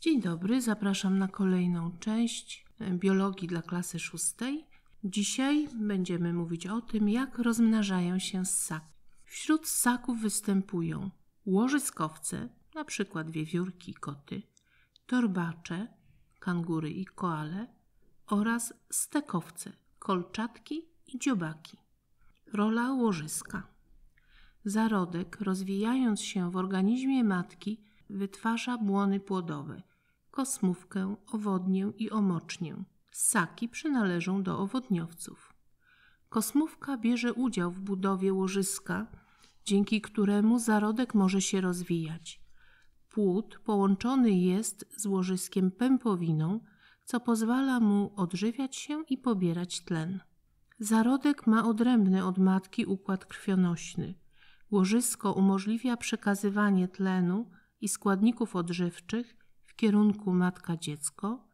Dzień dobry, zapraszam na kolejną część e, biologii dla klasy szóstej. Dzisiaj będziemy mówić o tym, jak rozmnażają się ssaki. Wśród ssaków występują łożyskowce, np. wiewiórki i koty, torbacze, kangury i koale oraz stekowce, kolczatki i dziobaki. Rola łożyska. Zarodek, rozwijając się w organizmie matki, Wytwarza błony płodowe, kosmówkę, owodnię i omocznię. Ssaki przynależą do owodniowców. Kosmówka bierze udział w budowie łożyska, dzięki któremu zarodek może się rozwijać. Płód połączony jest z łożyskiem pępowiną, co pozwala mu odżywiać się i pobierać tlen. Zarodek ma odrębny od matki układ krwionośny. Łożysko umożliwia przekazywanie tlenu i składników odżywczych w kierunku matka-dziecko,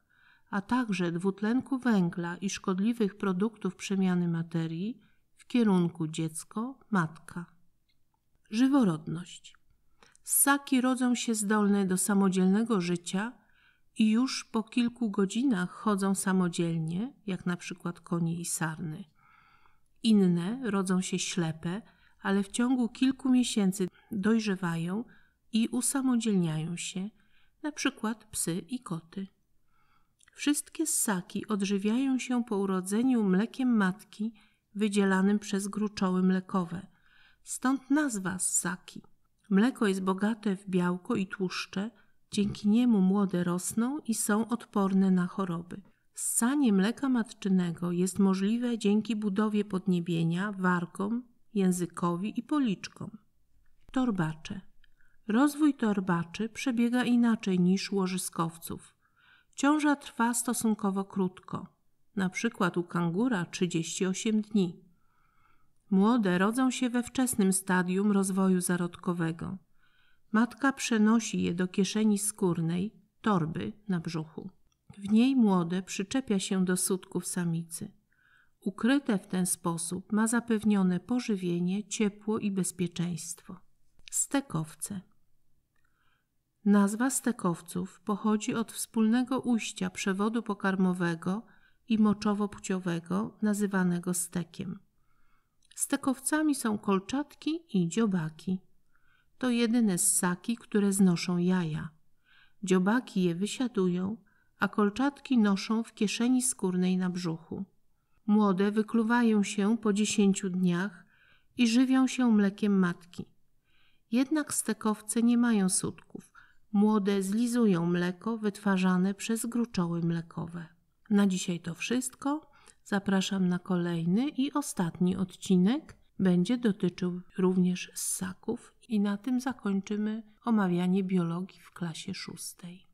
a także dwutlenku węgla i szkodliwych produktów przemiany materii w kierunku dziecko-matka. Żyworodność. Ssaki rodzą się zdolne do samodzielnego życia i już po kilku godzinach chodzą samodzielnie, jak na przykład konie i sarny. Inne rodzą się ślepe, ale w ciągu kilku miesięcy dojrzewają i usamodzielniają się, na przykład psy i koty. Wszystkie ssaki odżywiają się po urodzeniu mlekiem matki wydzielanym przez gruczoły mlekowe. Stąd nazwa ssaki. Mleko jest bogate w białko i tłuszcze, dzięki niemu młode rosną i są odporne na choroby. Ssanie mleka matczynego jest możliwe dzięki budowie podniebienia, warkom, językowi i policzkom. Torbacze Rozwój torbaczy przebiega inaczej niż łożyskowców. Ciąża trwa stosunkowo krótko, na przykład u kangura 38 dni. Młode rodzą się we wczesnym stadium rozwoju zarodkowego. Matka przenosi je do kieszeni skórnej, torby na brzuchu. W niej młode przyczepia się do sutków samicy. Ukryte w ten sposób ma zapewnione pożywienie, ciepło i bezpieczeństwo. Stekowce Nazwa stekowców pochodzi od wspólnego ujścia przewodu pokarmowego i moczowo-płciowego, nazywanego stekiem. Stekowcami są kolczatki i dziobaki. To jedyne ssaki, które znoszą jaja. Dziobaki je wysiadują, a kolczatki noszą w kieszeni skórnej na brzuchu. Młode wykluwają się po dziesięciu dniach i żywią się mlekiem matki. Jednak stekowce nie mają sutków Młode zlizują mleko wytwarzane przez gruczoły mlekowe. Na dzisiaj to wszystko. Zapraszam na kolejny i ostatni odcinek. Będzie dotyczył również ssaków i na tym zakończymy omawianie biologii w klasie szóstej.